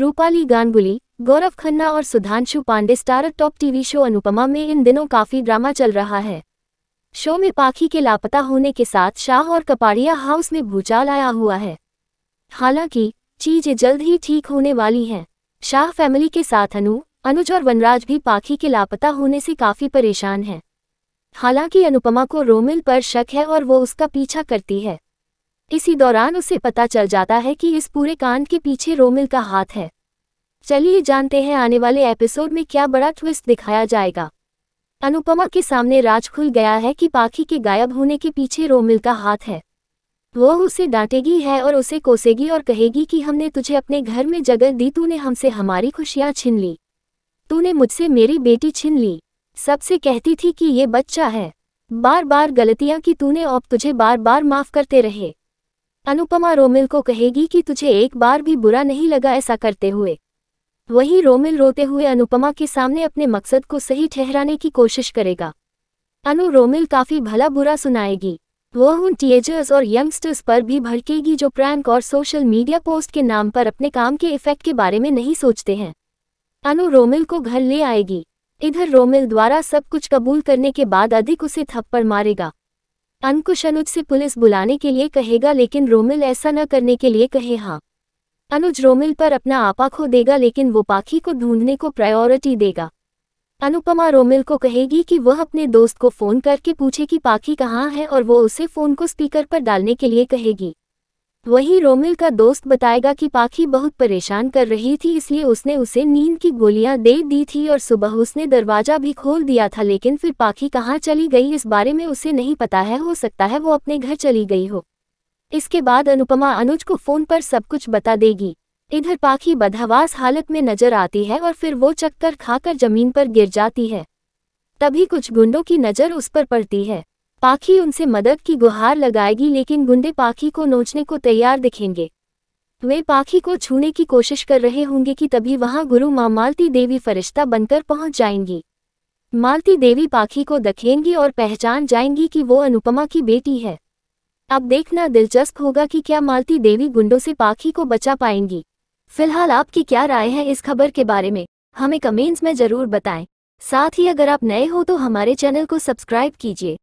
रूपाली गांगुली गौरव खन्ना और Sudhanshu Pandey starrer top TV show Anupamaa में इन दिनों काफी ड्रामा चल रहा है शो में पाखी के लापता होने के साथ शाह और कपाड़िया हाउस में भूचाल आया हुआ है हालांकि चीजें जल्द ही ठीक होने वाली हैं शाह फैमिली के साथ अनु अनुज और वनराज भी पाखी के लापता होने से काफी परेशान हैं हालांकि अनुपमा को रोमिल पर शक है और वो उसका पीछा करती है इसी दौरान उसे पता चल जाता है कि इस पूरे कांड के पीछे रोमिल का हाथ है चलिए जानते हैं आने वाले एपिसोड में क्या बड़ा ट्विस्ट दिखाया जाएगा अनुपमा के सामने राज खुल गया है कि पाखी के गायब होने के पीछे रोमिल का हाथ है वो उसे डांटेगी है और उसे कोसेगी और कहेगी कि हमने तुझे अपने घर में जगह दी तूने हमसे हमारी खुशियाँ छीन ली तूने मुझसे मेरी बेटी छीन ली सबसे कहती थी कि ये बच्चा है बार बार गलतियां की तूने और तुझे बार बार माफ़ करते रहे अनुपमा रोमिल को कहेगी कि तुझे एक बार भी बुरा नहीं लगा ऐसा करते हुए वही रोमिल रोते हुए अनुपमा के सामने अपने मकसद को सही ठहराने की कोशिश करेगा अनु रोमिल काफ़ी भला बुरा सुनाएगी वह उन टीएजर्स और यंगस्टर्स पर भी भड़केगी जो प्रैंक और सोशल मीडिया पोस्ट के नाम पर अपने काम के इफेक्ट के बारे में नहीं सोचते हैं अनु रोमिल को घर ले आएगी इधर रोमिल द्वारा सब कुछ कबूल करने के बाद अधिक उसे थप्पड़ मारेगा अंकुश अनुज से पुलिस बुलाने के लिए कहेगा लेकिन रोमिल ऐसा न करने के लिए कहे हाँ अनुज रोमिल पर अपना आपा खो देगा लेकिन वो पाखी को ढूंढने को प्रायोरिटी देगा अनुपमा रोमिल को कहेगी कि वह अपने दोस्त को फ़ोन करके पूछे कि पाखी कहाँ है और वो उसे फ़ोन को स्पीकर पर डालने के लिए कहेगी वहीं रोमिल का दोस्त बताएगा कि पाखी बहुत परेशान कर रही थी इसलिए उसने उसे नींद की गोलियां दे दी थी और सुबह उसने दरवाजा भी खोल दिया था लेकिन फिर पाखी कहाँ चली गई इस बारे में उसे नहीं पता है हो सकता है वो अपने घर चली गई हो इसके बाद अनुपमा अनुज को फोन पर सब कुछ बता देगी इधर पाखी बदहवास हालत में नजर आती है और फिर वो चक्कर खाकर जमीन पर गिर जाती है तभी कुछ गुंडों की नज़र उस पर पड़ती है पाखी उनसे मदद की गुहार लगाएगी लेकिन गुंडे पाखी को नोचने को तैयार दिखेंगे वे पाखी को छूने की कोशिश कर रहे होंगे कि तभी वहां गुरु माँ मालती देवी फरिश्ता बनकर पहुंच जाएंगी मालती देवी पाखी को दखेंगी और पहचान जाएंगी कि वो अनुपमा की बेटी है अब देखना दिलचस्प होगा कि क्या मालती देवी गुंडों से पाखी को बचा पाएंगी फिलहाल आपकी क्या राय है इस खबर के बारे में हमें कमेंट्स में ज़रूर बताएं साथ ही अगर आप नए हो तो हमारे चैनल को सब्सक्राइब कीजिए